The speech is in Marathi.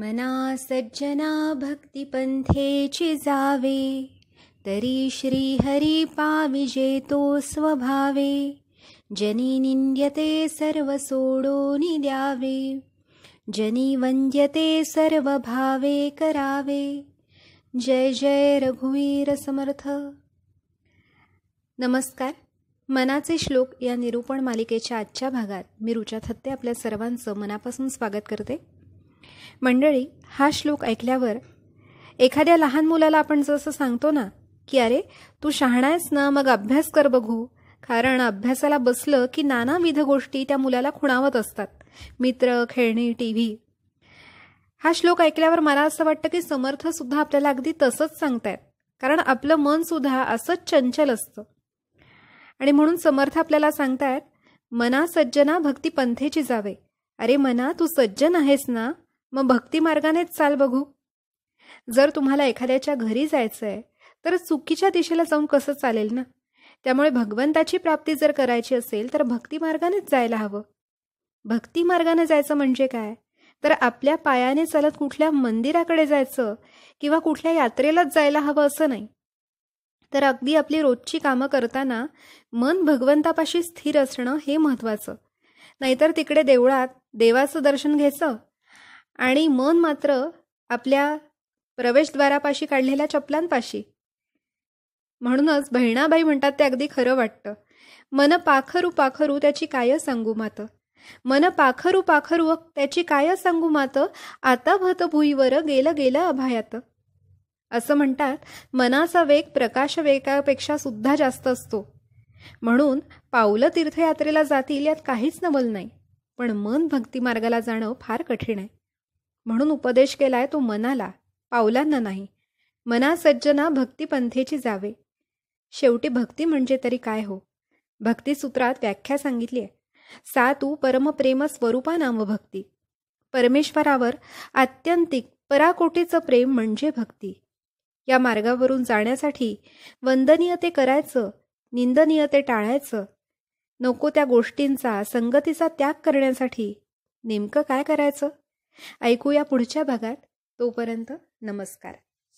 मना सज्जना भक्तिपंथे जावे तरी श्री श्रीहरी पाविजेतो स्वभावे जनी निंद्यते सर्व सोडोनी द्यावे जनी वंद्यते सर्व भावे करावे जय जय रघुवीर समर्थ नमस्कार मनाचे श्लोक या निरूपण मालिकेच्या आजच्या भागात मी रुचा थत्ते आपल्या सर्वांचं मनापासून स्वागत करते मंडळी हा श्लोक ऐकल्यावर एखाद्या लहान मुलाला आपण जसं सांगतो ना की अरे तू शहाणा आहेस ना मग अभ्यास कर बघू कारण अभ्यासाला बसलं की नानाविध गोष्टी त्या मुलाला खुणावत असतात मित्र खेळणी टीव्ही हा श्लोक ऐकल्यावर मला असं वाटतं की समर्थ सुद्धा आपल्याला अगदी तसंच सांगतायत कारण आपलं मन सुद्धा असंच चंचल असतं आणि म्हणून समर्थ आपल्याला सांगतायत मना सज्जना भक्ती पंथेची जावे अरे मना तू सज्जन आहेस ना मग भक्ती मार्गानेच चाल बघू जर तुम्हाला एखाद्याच्या घरी जायचं आहे तर चुकीच्या दिशेला जाऊन कसं चालेल ना त्यामुळे भगवंताची प्राप्ती जर करायची असेल तर भक्ती मार्गानेच जायला हवं भक्ती मार्गाने जायचं म्हणजे काय तर आपल्या पायाने चालत कुठल्या मंदिराकडे जायचं किंवा कुठल्या यात्रेलाच जायला हवं असं नाही तर अगदी आपली रोजची कामं करताना मन भगवंतापाशी स्थिर असणं हे महत्त्वाचं नाहीतर तिकडे देवळात देवाचं दर्शन घ्यायचं आणि मन मात्र आपल्या प्रवेशद्वारापाशी काढलेल्या चपलांपाशी म्हणूनच बहिणाबाई म्हणतात ते अगदी खरं वाटतं मन पाखरू पाखरू त्याची काय सांगू मात मन पाखरू पाखरू त्याची काय सांगू मात आता भत भुईवर गेलं गेलं अभायात असं म्हणतात मनाचा वेग प्रकाश वेगापेक्षा सुद्धा जास्त असतो म्हणून पावलं तीर्थयात्रेला जातील यात काहीच नवल नाही पण मन भक्ती मार्गाला जाणं फार कठीण आहे म्हणून उपदेश केलाय तो मनाला पावलांना नाही मना सज्जना भक्तीपंथेची जावे शेवटी भक्ती म्हणजे तरी काय हो भक्तीसूत्रात व्याख्या सांगितली आहे सा तू परमप्रेम स्वरूपा नाम भक्ती परमेश्वरावर आत्यंतिक पराकोटीचं प्रेम म्हणजे भक्ती या मार्गावरून जाण्यासाठी वंदनीय ते करायचं निंदनीय ते टाळायचं नको त्या गोष्टींचा संगतीचा त्याग करण्यासाठी नेमकं काय करायचं ऐकूया पुढच्या भागात तोपर्यंत नमस्कार